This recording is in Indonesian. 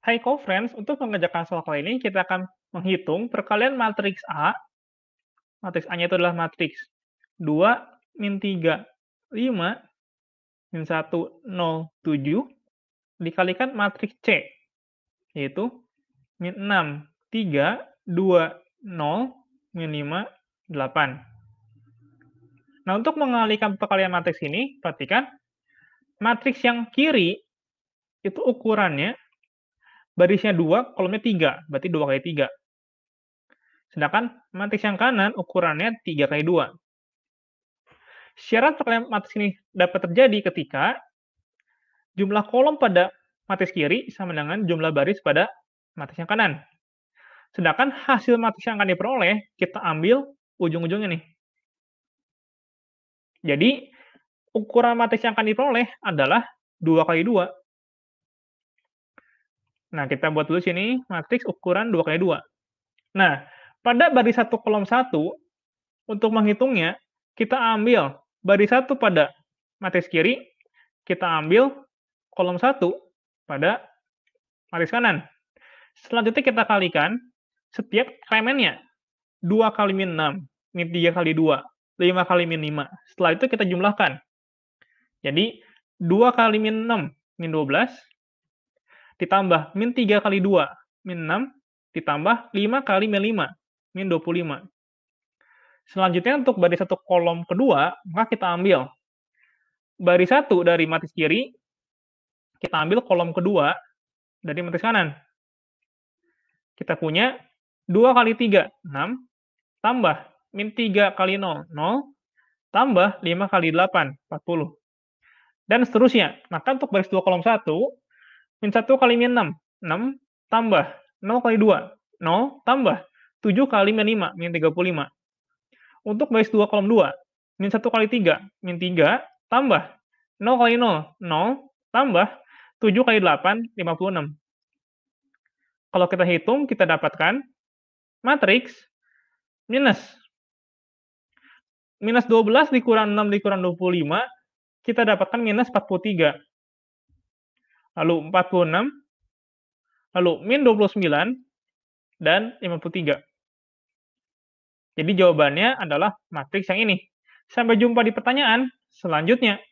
Hai co Friends, untuk mengerjakan soal kali ini kita akan menghitung perkalian matriks A. Matriks A-nya itu adalah matriks 2, min 3, 5, min 1, 0, 7, dikalikan matriks C, yaitu min 6, 3, 2, 0, min 5, 8. Nah, untuk mengalihkan perkalian matriks ini, perhatikan, matriks yang kiri itu ukurannya barisnya dua, kolomnya tiga, berarti dua kali tiga. Sedangkan matriks yang kanan ukurannya 3 kali 2. Syarat terkait matriks ini dapat terjadi ketika jumlah kolom pada matriks kiri sama dengan jumlah baris pada matriks yang kanan. Sedangkan hasil matriks yang akan diperoleh, kita ambil ujung-ujungnya nih. Jadi, ukuran matriks yang akan diperoleh adalah 2 kali 2 Nah, kita buat dulu sini matriks ukuran 2 x 2. Nah, pada baris 1 kolom 1, untuk menghitungnya, kita ambil baris 1 pada matriks kiri, kita ambil kolom 1 pada matriks kanan. Selanjutnya kita kalikan setiap elemennya. 2 kali min 6, min 3 kali 2, 5 kali min 5. Setelah itu kita jumlahkan. Jadi, 2 kali min 6, min 12, ditambah min 3 kali 2, min 6, ditambah 5 kali min 5, min 25. Selanjutnya untuk baris satu kolom kedua, maka kita ambil baris satu dari matis kiri, kita ambil kolom kedua dari matis kanan. Kita punya 2 kali 3, 6, tambah min 3 kali 0, 0, tambah 5 kali 8, 40. Dan seterusnya. Maka untuk baris 2 kolom 1, Min 1 kali min 6. 6 tambah 0 kali 2. 0 tambah 7 kali min 5, min 35. Untuk baris 2 kolom 2, min 1 kali 3, min 3 tambah 0 kali 0, 0 tambah 7 kali 8, 56. Kalau kita hitung, kita dapatkan matriks minus minus 12 dikurang 6 dikurang 25, kita dapatkan minus 43 lalu 46, lalu min 29, dan 53. Jadi jawabannya adalah matriks yang ini. Sampai jumpa di pertanyaan selanjutnya.